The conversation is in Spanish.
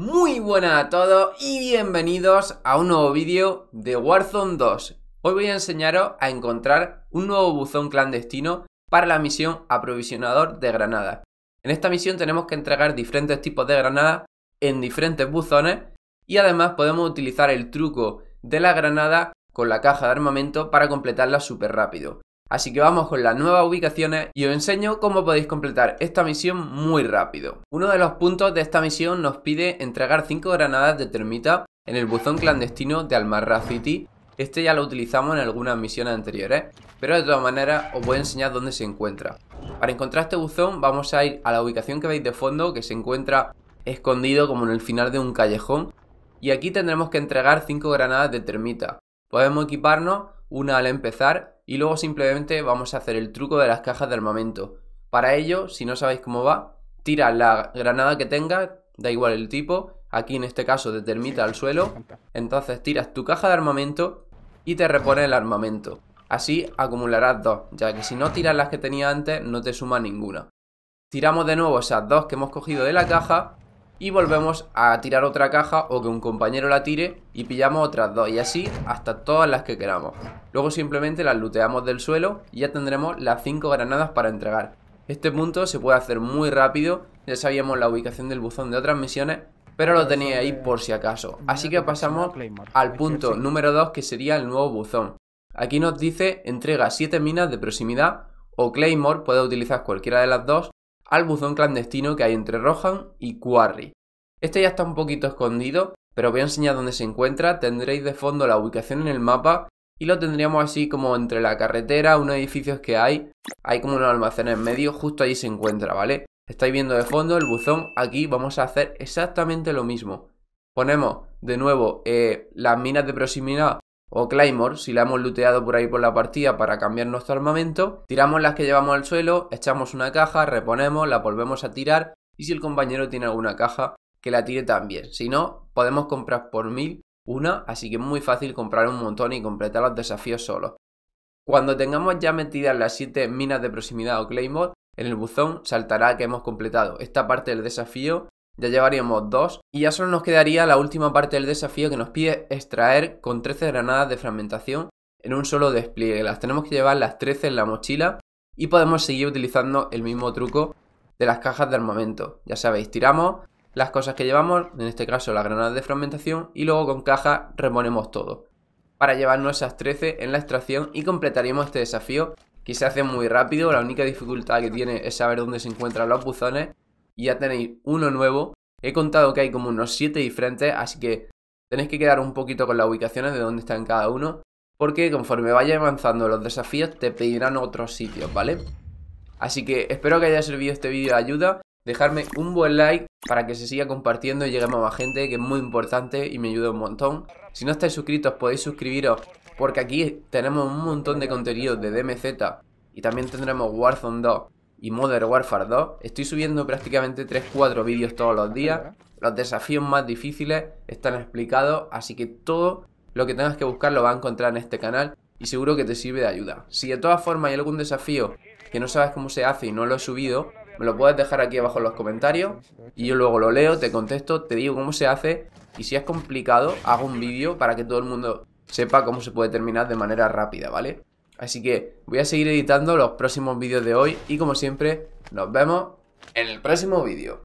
Muy buenas a todos y bienvenidos a un nuevo vídeo de Warzone 2. Hoy voy a enseñaros a encontrar un nuevo buzón clandestino para la misión aprovisionador de granadas. En esta misión tenemos que entregar diferentes tipos de granadas en diferentes buzones y además podemos utilizar el truco de la granada con la caja de armamento para completarla súper rápido. Así que vamos con las nuevas ubicaciones y os enseño cómo podéis completar esta misión muy rápido. Uno de los puntos de esta misión nos pide entregar 5 granadas de termita en el buzón clandestino de Almarra City. Este ya lo utilizamos en algunas misiones anteriores, pero de todas maneras os voy a enseñar dónde se encuentra. Para encontrar este buzón vamos a ir a la ubicación que veis de fondo, que se encuentra escondido como en el final de un callejón. Y aquí tendremos que entregar 5 granadas de termita. Podemos equiparnos una al empezar y luego simplemente vamos a hacer el truco de las cajas de armamento. Para ello, si no sabéis cómo va, tira la granada que tengas, da igual el tipo, aquí en este caso de termita al suelo, entonces tiras tu caja de armamento y te repone el armamento. Así acumularás dos, ya que si no tiras las que tenía antes no te suma ninguna. Tiramos de nuevo esas dos que hemos cogido de la caja y volvemos a tirar otra caja o que un compañero la tire y pillamos otras dos y así hasta todas las que queramos. Luego simplemente las luteamos del suelo y ya tendremos las 5 granadas para entregar. Este punto se puede hacer muy rápido, ya sabíamos la ubicación del buzón de otras misiones, pero lo tenía ahí por si acaso. Así que pasamos al punto número 2 que sería el nuevo buzón. Aquí nos dice entrega 7 minas de proximidad o Claymore, puede utilizar cualquiera de las dos al buzón clandestino que hay entre Rohan y Quarry. Este ya está un poquito escondido, pero voy a enseñar dónde se encuentra, tendréis de fondo la ubicación en el mapa y lo tendríamos así como entre la carretera, unos edificios que hay, hay como un almacén en medio, justo ahí se encuentra, ¿vale? Estáis viendo de fondo el buzón, aquí vamos a hacer exactamente lo mismo. Ponemos de nuevo eh, las minas de proximidad o Claymore, si la hemos looteado por ahí por la partida para cambiar nuestro armamento, tiramos las que llevamos al suelo, echamos una caja, reponemos, la volvemos a tirar y si el compañero tiene alguna caja, que la tire también. Si no, podemos comprar por mil una, así que es muy fácil comprar un montón y completar los desafíos solos. Cuando tengamos ya metidas las 7 minas de proximidad o Claymore, en el buzón saltará que hemos completado esta parte del desafío ya llevaríamos dos y ya solo nos quedaría la última parte del desafío que nos pide extraer con 13 granadas de fragmentación en un solo despliegue. Las tenemos que llevar las 13 en la mochila y podemos seguir utilizando el mismo truco de las cajas de armamento. Ya sabéis, tiramos las cosas que llevamos, en este caso las granadas de fragmentación, y luego con caja remonemos todo. Para llevarnos esas 13 en la extracción y completaríamos este desafío que se hace muy rápido, la única dificultad que tiene es saber dónde se encuentran los buzones y ya tenéis uno nuevo. He contado que hay como unos 7 diferentes, así que tenéis que quedar un poquito con las ubicaciones de dónde están cada uno, porque conforme vaya avanzando los desafíos te pedirán otros sitios, ¿vale? Así que espero que haya servido este vídeo de ayuda, dejarme un buen like para que se siga compartiendo y lleguemos a más gente, que es muy importante y me ayuda un montón. Si no estáis suscritos podéis suscribiros, porque aquí tenemos un montón de contenido de DMZ y también tendremos Warzone 2 y Modern Warfare 2. Estoy subiendo prácticamente 3-4 vídeos todos los días. Los desafíos más difíciles están explicados, así que todo lo que tengas que buscar lo vas a encontrar en este canal y seguro que te sirve de ayuda. Si de todas formas hay algún desafío que no sabes cómo se hace y no lo he subido, me lo puedes dejar aquí abajo en los comentarios y yo luego lo leo, te contesto, te digo cómo se hace y si es complicado hago un vídeo para que todo el mundo sepa cómo se puede terminar de manera rápida, ¿vale? Así que voy a seguir editando los próximos vídeos de hoy y como siempre, nos vemos en el próximo vídeo.